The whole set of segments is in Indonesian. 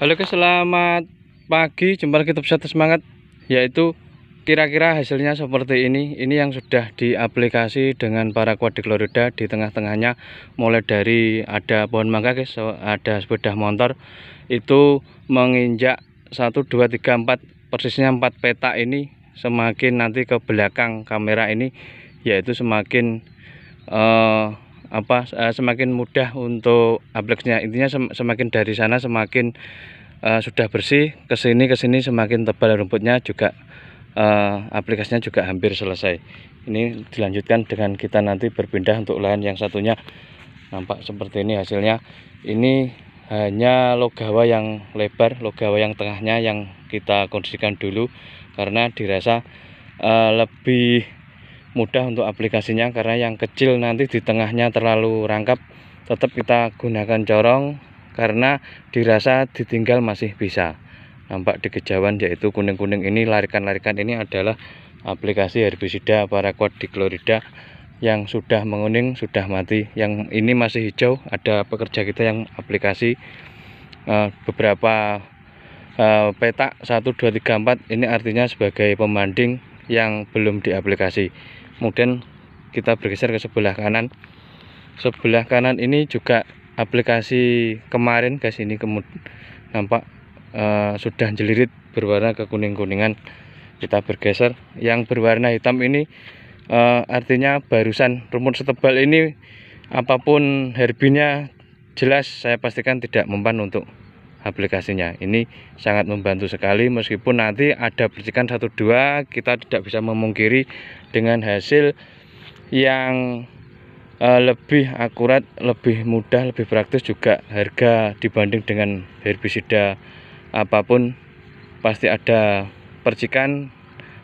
Halo guys, selamat pagi jumpa lagi kita satu semangat yaitu kira-kira hasilnya seperti ini ini yang sudah diaplikasi dengan para klorida di tengah-tengahnya mulai dari ada pohon mangga guys ada sepeda motor itu menginjak 1 2 3 4 persisnya 4 peta ini semakin nanti ke belakang kamera ini yaitu semakin uh, apa eh, semakin mudah untuk apleksnya intinya sem semakin dari sana semakin uh, sudah bersih ke sini ke sini semakin tebal rumputnya juga uh, aplikasinya juga hampir selesai ini dilanjutkan dengan kita nanti berpindah untuk lahan yang satunya nampak seperti ini hasilnya ini hanya logawa yang lebar logawa yang tengahnya yang kita kondisikan dulu karena dirasa uh, lebih mudah untuk aplikasinya karena yang kecil nanti di tengahnya terlalu rangkap tetap kita gunakan corong karena dirasa ditinggal masih bisa nampak di kejauhan yaitu kuning-kuning ini larikan-larikan ini adalah aplikasi herbisida paraquat diklorida yang sudah menguning sudah mati yang ini masih hijau ada pekerja kita yang aplikasi eh, beberapa eh, petak 1 2 3 4 ini artinya sebagai pemanding yang belum diaplikasi kemudian kita bergeser ke sebelah kanan sebelah kanan ini juga aplikasi kemarin guys ini kemudian nampak uh, sudah jelirit berwarna kekuning-kuningan kita bergeser yang berwarna hitam ini uh, artinya barusan rumput setebal ini apapun herbinya jelas saya pastikan tidak mempan untuk aplikasinya ini sangat membantu sekali meskipun nanti ada percikan satu dua kita tidak bisa memungkiri dengan hasil yang eh, lebih akurat lebih mudah lebih praktis juga harga dibanding dengan herbisida apapun pasti ada percikan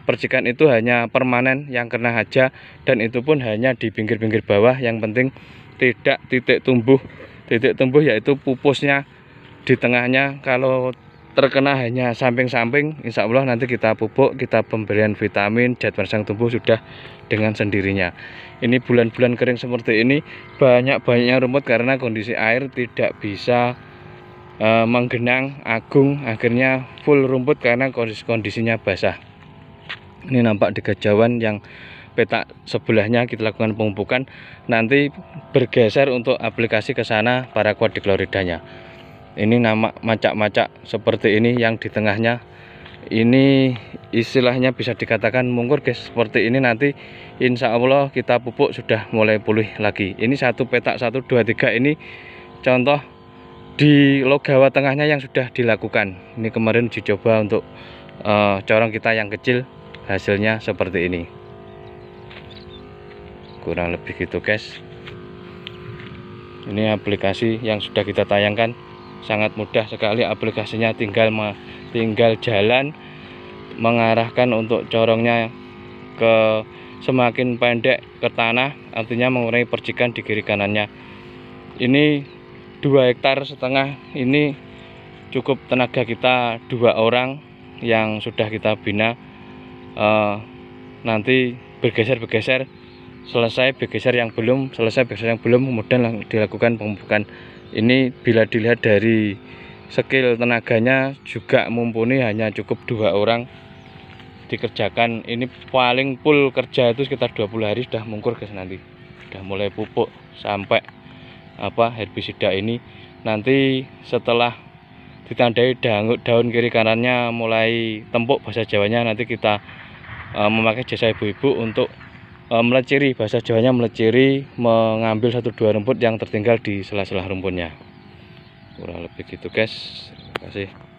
percikan itu hanya permanen yang kena aja dan itu pun hanya di pinggir-pinggir bawah yang penting tidak titik tumbuh titik tumbuh yaitu pupusnya di tengahnya kalau terkena hanya samping-samping Insya Allah nanti kita pupuk kita pemberian vitamin zat perangsang tumbuh sudah dengan sendirinya ini bulan-bulan kering seperti ini banyak-banyaknya rumput karena kondisi air tidak bisa e, menggenang agung akhirnya full rumput karena kondisi kondisinya basah ini nampak di kejauhan yang petak sebelahnya kita lakukan pemupukan nanti bergeser untuk aplikasi ke sana para kuat di kloridanya ini nama macak-macak seperti ini yang di tengahnya ini istilahnya bisa dikatakan mungkur guys seperti ini nanti insya Allah kita pupuk sudah mulai pulih lagi ini satu petak 1 2 3 ini contoh di logawa tengahnya yang sudah dilakukan ini kemarin coba untuk uh, corong kita yang kecil hasilnya seperti ini kurang lebih gitu guys ini aplikasi yang sudah kita tayangkan sangat mudah sekali aplikasinya tinggal tinggal jalan mengarahkan untuk corongnya ke semakin pendek ke tanah artinya mengurangi percikan di kiri kanannya ini dua hektar setengah ini cukup tenaga kita dua orang yang sudah kita bina e, nanti bergeser-bergeser selesai bergeser yang belum selesai bergeser yang belum kemudian dilakukan pemupukan ini bila dilihat dari skill tenaganya juga mumpuni hanya cukup dua orang dikerjakan ini paling full kerja itu sekitar 20 hari sudah mungkur guys nanti sudah mulai pupuk sampai apa herbisida ini nanti setelah ditandai daun, daun kiri kanannya mulai tempuk bahasa jawanya nanti kita e, memakai jasa ibu-ibu untuk e, meleciri bahasa Jawanya meleciri mengambil satu dua rumput yang tertinggal di sela-sela rumputnya kurang lebih gitu guys terima kasih